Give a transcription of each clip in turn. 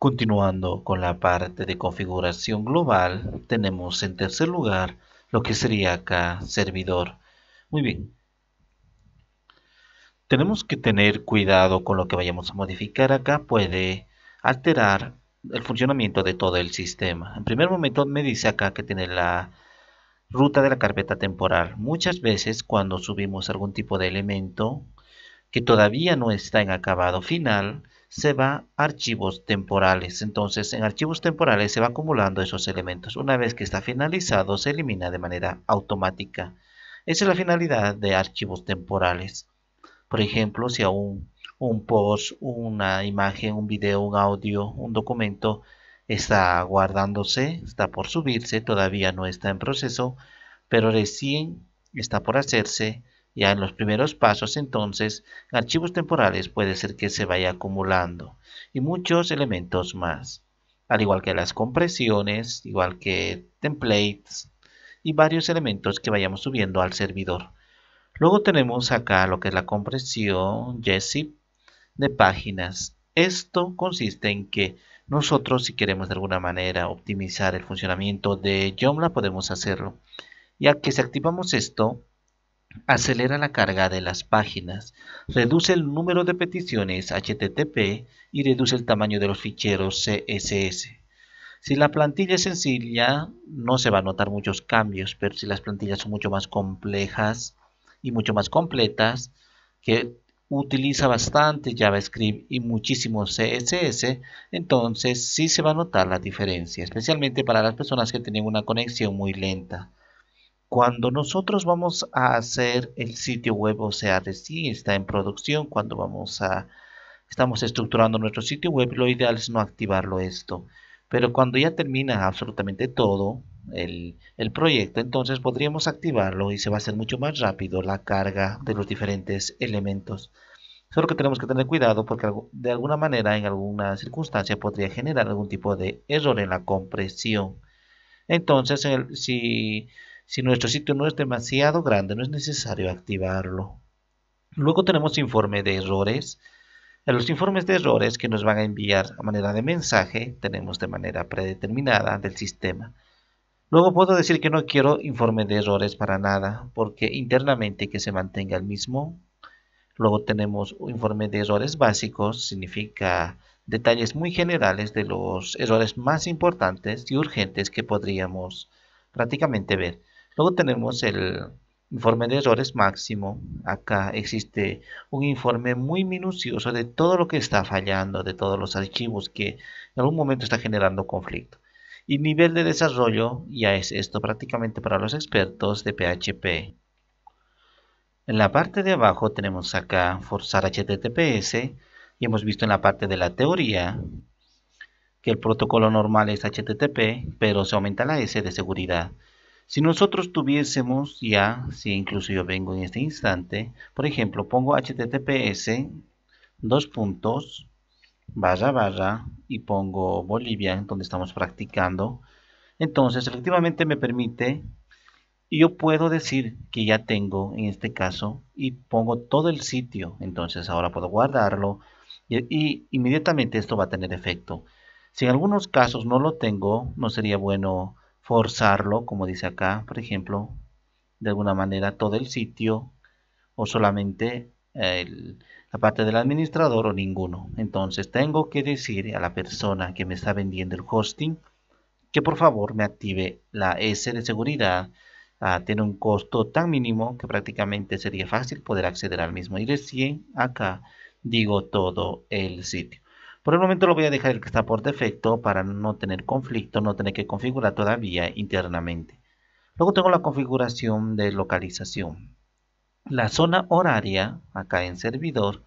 Continuando con la parte de configuración global, tenemos en tercer lugar lo que sería acá servidor. Muy bien. Tenemos que tener cuidado con lo que vayamos a modificar acá. Puede alterar el funcionamiento de todo el sistema. En primer momento me dice acá que tiene la ruta de la carpeta temporal. Muchas veces cuando subimos algún tipo de elemento que todavía no está en acabado final, se va a archivos temporales. Entonces, en archivos temporales se va acumulando esos elementos. Una vez que está finalizado, se elimina de manera automática. Esa es la finalidad de archivos temporales. Por ejemplo, si aún un post, una imagen, un video, un audio, un documento está guardándose, está por subirse, todavía no está en proceso, pero recién está por hacerse, ya en los primeros pasos entonces, archivos temporales puede ser que se vaya acumulando y muchos elementos más, al igual que las compresiones, igual que templates y varios elementos que vayamos subiendo al servidor. Luego tenemos acá lo que es la compresión JSIP de páginas. Esto consiste en que nosotros si queremos de alguna manera optimizar el funcionamiento de Joomla podemos hacerlo. Ya que si activamos esto, Acelera la carga de las páginas, reduce el número de peticiones HTTP y reduce el tamaño de los ficheros CSS. Si la plantilla es sencilla, no se van a notar muchos cambios, pero si las plantillas son mucho más complejas y mucho más completas, que utiliza bastante JavaScript y muchísimo CSS, entonces sí se va a notar la diferencia, especialmente para las personas que tienen una conexión muy lenta. Cuando nosotros vamos a hacer el sitio web, o sea, si está en producción, cuando vamos a estamos estructurando nuestro sitio web, lo ideal es no activarlo esto. Pero cuando ya termina absolutamente todo el, proyecto, entonces podríamos activarlo y se va a hacer mucho más rápido la carga de los diferentes elementos. Solo que tenemos que tener cuidado porque de alguna manera, en alguna circunstancia, podría generar algún tipo de error en la compresión. Entonces, si si nuestro sitio no es demasiado grande, no es necesario activarlo. Luego tenemos informe de errores. En los informes de errores que nos van a enviar a manera de mensaje, tenemos de manera predeterminada del sistema. Luego puedo decir que no quiero informe de errores para nada, porque internamente que se mantenga el mismo. Luego tenemos un informe de errores básicos, significa detalles muy generales de los errores más importantes y urgentes que podríamos prácticamente ver. Luego tenemos el informe de errores máximo. Acá existe un informe muy minucioso de todo lo que está fallando, de todos los archivos que en algún momento está generando conflicto. Y nivel de desarrollo ya es esto prácticamente para los expertos de PHP. En la parte de abajo tenemos acá forzar HTTPS y hemos visto en la parte de la teoría que el protocolo normal es HTTP, pero se aumenta la S de seguridad. Si nosotros tuviésemos ya, si incluso yo vengo en este instante, por ejemplo, pongo https, dos puntos, barra barra, y pongo Bolivia, donde estamos practicando, entonces efectivamente me permite, y yo puedo decir que ya tengo en este caso, y pongo todo el sitio, entonces ahora puedo guardarlo, y inmediatamente esto va a tener efecto. Si en algunos casos no lo tengo, no sería bueno forzarlo, como dice acá, por ejemplo, de alguna manera todo el sitio o solamente la parte del administrador o ninguno. Entonces tengo que decir a la persona que me está vendiendo el hosting que por favor me active la S de seguridad. Ah, tiene un costo tan mínimo que prácticamente sería fácil poder acceder al mismo. Y recién acá digo todo el sitio. Por el momento lo voy a dejar el que está por defecto para no tener conflicto, no tener que configurar todavía internamente. Luego tengo la configuración de localización. La zona horaria, acá en servidor,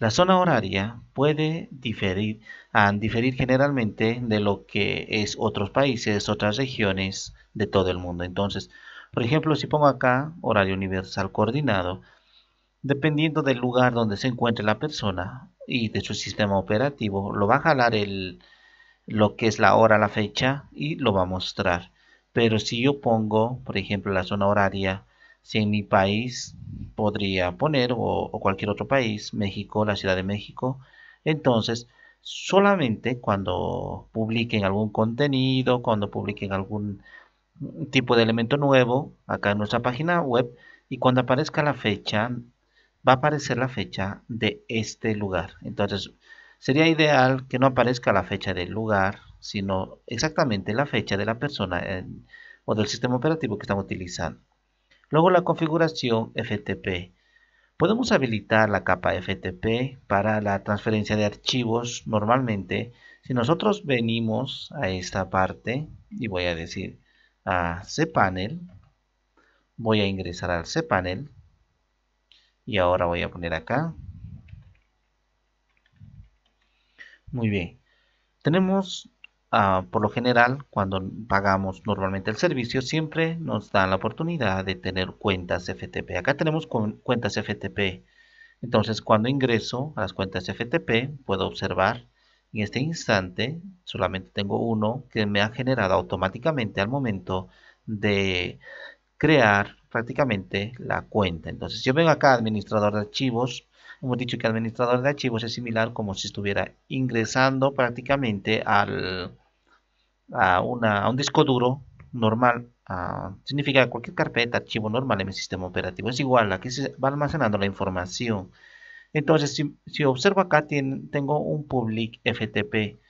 la zona horaria puede diferir, ah, diferir generalmente de lo que es otros países, otras regiones de todo el mundo. Entonces, por ejemplo, si pongo acá horario universal coordinado, dependiendo del lugar donde se encuentre la persona y de su sistema operativo. Lo va a jalar el, lo que es la hora, la fecha y lo va a mostrar. Pero si yo pongo, por ejemplo, la zona horaria, si en mi país podría poner, o, o cualquier otro país, México, la Ciudad de México, entonces solamente cuando publiquen algún contenido, cuando publiquen algún tipo de elemento nuevo acá en nuestra página web y cuando aparezca la fecha va a aparecer la fecha de este lugar. Entonces, sería ideal que no aparezca la fecha del lugar, sino exactamente la fecha de la persona eh, o del sistema operativo que estamos utilizando. Luego la configuración FTP. Podemos habilitar la capa FTP para la transferencia de archivos normalmente. Si nosotros venimos a esta parte y voy a decir a cPanel, voy a ingresar al cPanel y ahora voy a poner acá muy bien tenemos ah, por lo general cuando pagamos normalmente el servicio siempre nos dan la oportunidad de tener cuentas FTP acá tenemos cuentas FTP entonces cuando ingreso a las cuentas FTP puedo observar en este instante solamente tengo uno que me ha generado automáticamente al momento de crear prácticamente la cuenta. Entonces, yo vengo acá, administrador de archivos, hemos dicho que administrador de archivos es similar como si estuviera ingresando prácticamente al, a, una, a un disco duro normal. Ah, significa cualquier carpeta, archivo normal en mi sistema operativo. Es igual, aquí se va almacenando la información. Entonces, si, si observo acá, tengo un public FTP.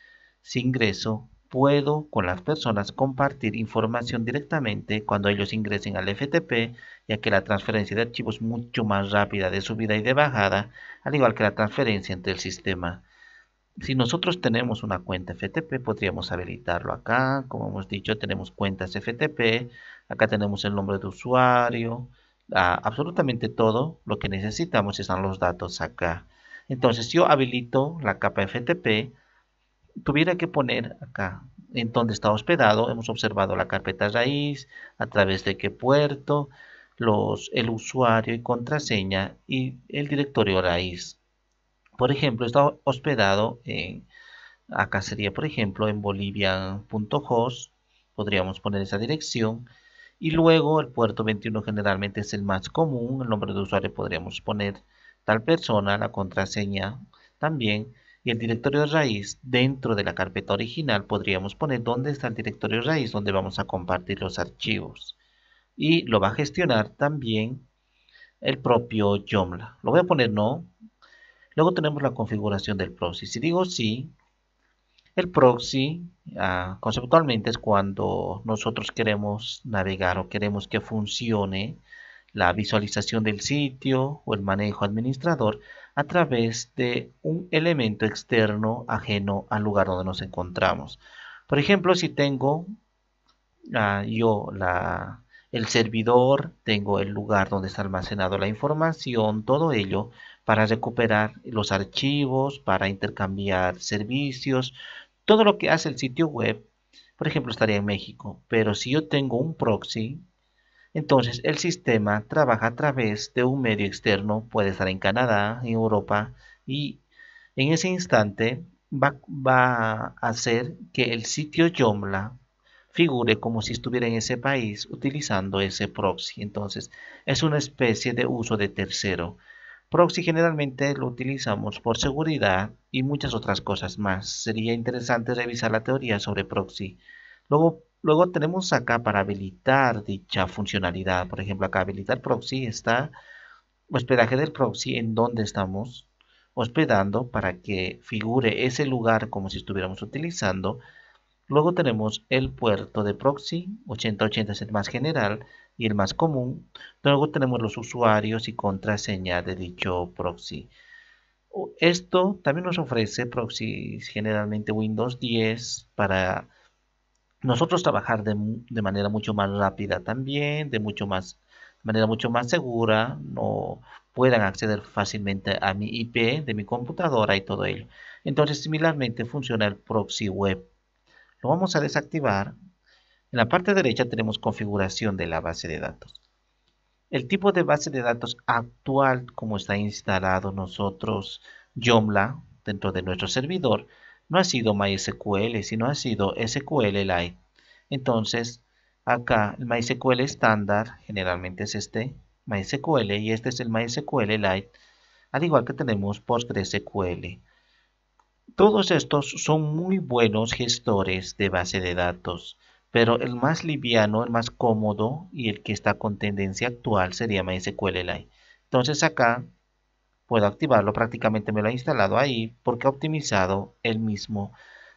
sin ingreso, puedo con las personas compartir información directamente cuando ellos ingresen al FTP, ya que la transferencia de archivos es mucho más rápida de subida y de bajada, al igual que la transferencia entre el sistema. Si nosotros tenemos una cuenta FTP, podríamos habilitarlo acá. Como hemos dicho, tenemos cuentas FTP. Acá tenemos el nombre de usuario. Ah, absolutamente todo lo que necesitamos están los datos acá. Entonces yo habilito la capa FTP tuviera que poner acá en dónde está hospedado, hemos observado la carpeta raíz, a través de qué puerto, los, el usuario y contraseña y el directorio raíz. Por ejemplo, está hospedado en, acá sería por ejemplo en bolivian.host, podríamos poner esa dirección. Y luego el puerto 21 generalmente es el más común, el nombre de usuario podríamos poner tal persona, la contraseña también y el directorio raíz dentro de la carpeta original podríamos poner dónde está el directorio raíz donde vamos a compartir los archivos y lo va a gestionar también el propio Joomla lo voy a poner no luego tenemos la configuración del proxy si digo sí el proxy ah, conceptualmente es cuando nosotros queremos navegar o queremos que funcione la visualización del sitio o el manejo administrador a través de un elemento externo ajeno al lugar donde nos encontramos. Por ejemplo, si tengo ah, yo el servidor, tengo el lugar donde está almacenado la información, todo ello para recuperar los archivos, para intercambiar servicios, todo lo que hace el sitio web, por ejemplo, estaría en México. Pero si yo tengo un proxy, entonces, el sistema trabaja a través de un medio externo, puede estar en Canadá, en Europa, y en ese instante va, a hacer que el sitio Yomla figure como si estuviera en ese país utilizando ese proxy. Entonces, es una especie de uso de tercero. Proxy generalmente lo utilizamos por seguridad y muchas otras cosas más. Sería interesante revisar la teoría sobre proxy. Luego Luego tenemos acá para habilitar dicha funcionalidad. Por ejemplo, acá habilitar proxy está hospedaje del proxy en donde estamos hospedando para que figure ese lugar como si estuviéramos utilizando. Luego tenemos el puerto de proxy, 8080 es el más general y el más común. Luego tenemos los usuarios y contraseña de dicho proxy. Esto también nos ofrece proxy, generalmente Windows 10 para nosotros trabajar de, manera mucho más rápida también, de mucho más manera mucho más segura, no puedan acceder fácilmente a mi IP de mi computadora y todo ello. Entonces, similarmente funciona el proxy web. Lo vamos a desactivar. En la parte derecha tenemos configuración de la base de datos. El tipo de base de datos actual, como está instalado nosotros, yomla dentro de nuestro servidor, no ha sido MySQL, sino ha sido SQL Lite. Entonces, acá el MySQL estándar generalmente es este MySQL y este es el MySQL Lite, al igual que tenemos PostgreSQL. Todos estos son muy buenos gestores de base de datos, pero el más liviano, el más cómodo y el que está con tendencia actual sería MySQL Lite. Entonces acá puedo activarlo, prácticamente me lo ha instalado ahí porque ha optimizado el mismo,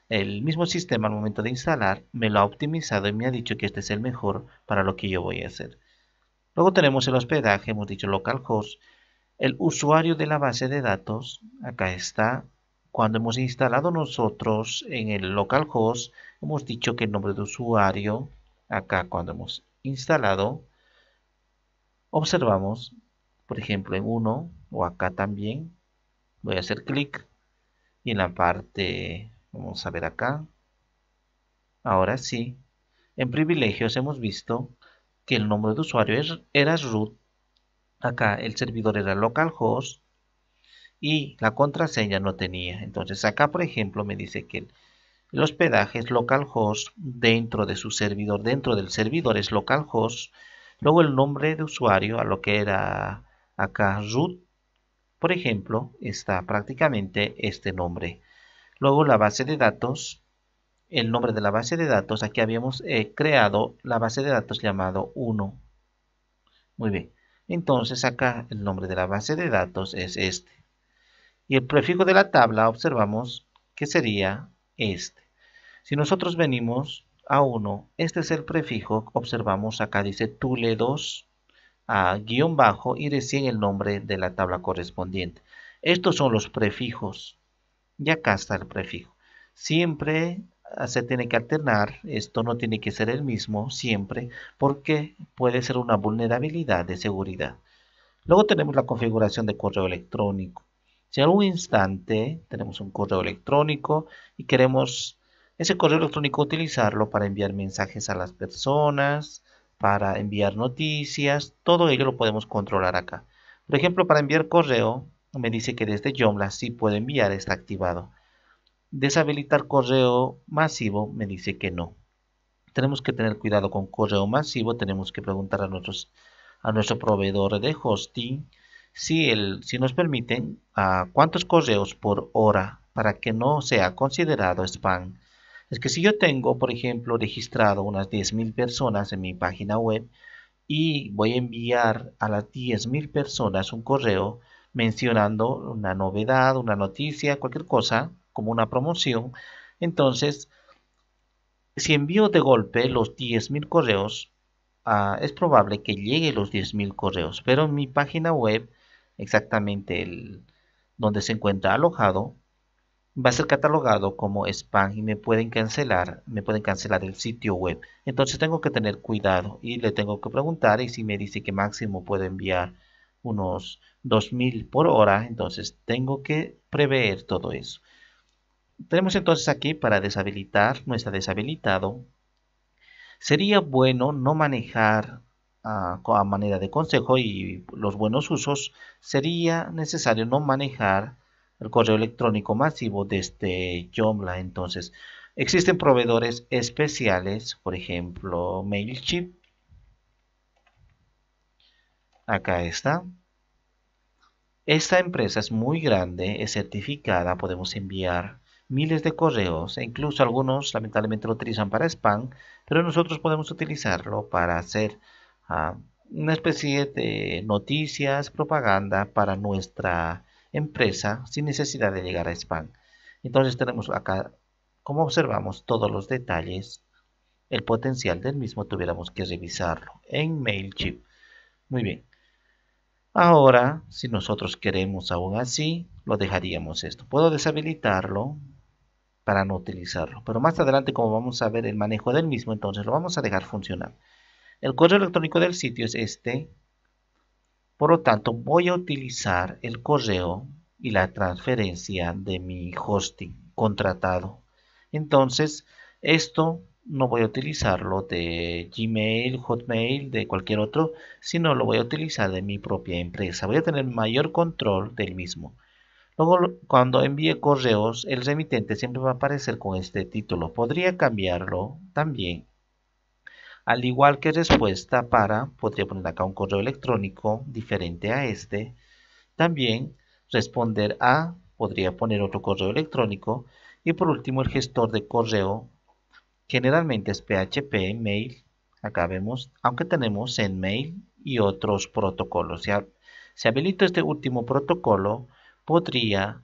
el mismo sistema al momento de instalar, me lo ha optimizado y me ha dicho que este es el mejor para lo que yo voy a hacer. Luego tenemos el hospedaje, hemos dicho localhost, el usuario de la base de datos, acá está, cuando hemos instalado nosotros en el localhost, hemos dicho que el nombre de usuario, acá cuando hemos instalado, observamos por ejemplo en uno o acá también voy a hacer clic y en la parte vamos a ver acá ahora sí en privilegios hemos visto que el nombre de usuario era root acá el servidor era localhost y la contraseña no tenía entonces acá por ejemplo me dice que el, el hospedaje es localhost dentro de su servidor dentro del servidor es localhost luego el nombre de usuario a lo que era Acá root, por ejemplo, está prácticamente este nombre. Luego la base de datos, el nombre de la base de datos, aquí habíamos eh, creado la base de datos llamado 1. Muy bien, entonces acá el nombre de la base de datos es este. Y el prefijo de la tabla observamos que sería este. Si nosotros venimos a 1, este es el prefijo, observamos acá dice tule 2, a guión bajo y recién el nombre de la tabla correspondiente. Estos son los prefijos. Y acá está el prefijo. Siempre ah, se tiene que alternar, esto no tiene que ser el mismo siempre, porque puede ser una vulnerabilidad de seguridad. Luego tenemos la configuración de correo electrónico. Si en algún instante tenemos un correo electrónico y queremos ese correo electrónico utilizarlo para enviar mensajes a las personas, para enviar noticias, todo ello lo podemos controlar acá. Por ejemplo, para enviar correo, me dice que desde Joomla sí puede enviar, está activado. Deshabilitar correo masivo me dice que no. Tenemos que tener cuidado con correo masivo, tenemos que preguntar a, a nuestro proveedor de hosting si, si nos permiten a ah, cuántos correos por hora para que no sea considerado spam. Es que si yo tengo, por ejemplo, registrado unas 10.000 personas en mi página web y voy a enviar a las 10.000 personas un correo mencionando una novedad, una noticia, cualquier cosa, como una promoción, entonces, si envío de golpe los 10.000 correos, ah, es probable que llegue los 10.000 correos, pero en mi página web, exactamente el, donde se encuentra alojado, va a ser catalogado como spam y me pueden cancelar, me pueden cancelar el sitio web. Entonces tengo que tener cuidado y le tengo que preguntar y si me dice que máximo puedo enviar unos 2000 por hora, entonces tengo que prever todo eso. Tenemos entonces aquí para deshabilitar, no está deshabilitado. Sería bueno no manejar ah, a manera de consejo y los buenos usos, sería necesario no manejar el correo electrónico masivo desde Joomla. Este Entonces, existen proveedores especiales, por ejemplo, Mailchimp. Acá está. Esta empresa es muy grande, es certificada, podemos enviar miles de correos, e incluso algunos lamentablemente lo utilizan para spam, pero nosotros podemos utilizarlo para hacer ah, una especie de noticias, propaganda para nuestra empresa sin necesidad de llegar a spam. Entonces tenemos acá, como observamos, todos los detalles, el potencial del mismo tuviéramos que revisarlo en MailChimp. Muy bien. Ahora, si nosotros queremos aún así, lo dejaríamos esto. Puedo deshabilitarlo para no utilizarlo. Pero más adelante, como vamos a ver el manejo del mismo, entonces lo vamos a dejar funcionar. El correo electrónico del sitio es este, por lo tanto, voy a utilizar el correo y la transferencia de mi hosting contratado. Entonces, esto no voy a utilizarlo de Gmail, Hotmail, de cualquier otro, sino lo voy a utilizar de mi propia empresa. Voy a tener mayor control del mismo. Luego, cuando envíe correos, el remitente siempre va a aparecer con este título. Podría cambiarlo también al igual que respuesta para, podría poner acá un correo electrónico diferente a este. También responder a, podría poner otro correo electrónico. Y por último el gestor de correo, generalmente es PHP, mail. Acá vemos, aunque tenemos en mail y otros protocolos. si habilito este último protocolo, podría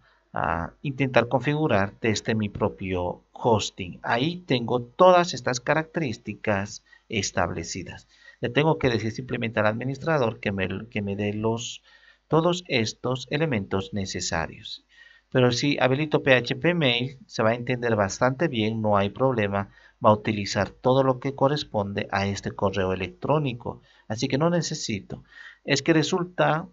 intentar configurar desde mi propio hosting. Ahí tengo todas estas características establecidas. Le tengo que decir simplemente al administrador que me, que me dé los, todos estos elementos necesarios. Pero si habilito PHP Mail, se va a entender bastante bien, no hay problema. Va a utilizar todo lo que corresponde a este correo electrónico. Así que no necesito. Es que resulta,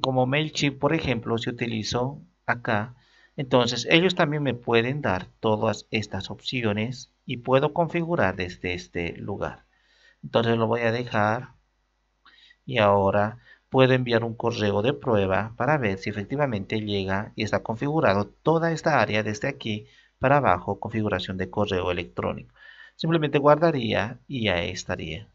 como MailChimp, por ejemplo, si utilizo acá, entonces ellos también me pueden dar todas estas opciones y puedo configurar desde este lugar. Entonces lo voy a dejar y ahora puedo enviar un correo de prueba para ver si efectivamente llega y está configurado toda esta área desde aquí para abajo configuración de correo electrónico. Simplemente guardaría y ya estaría.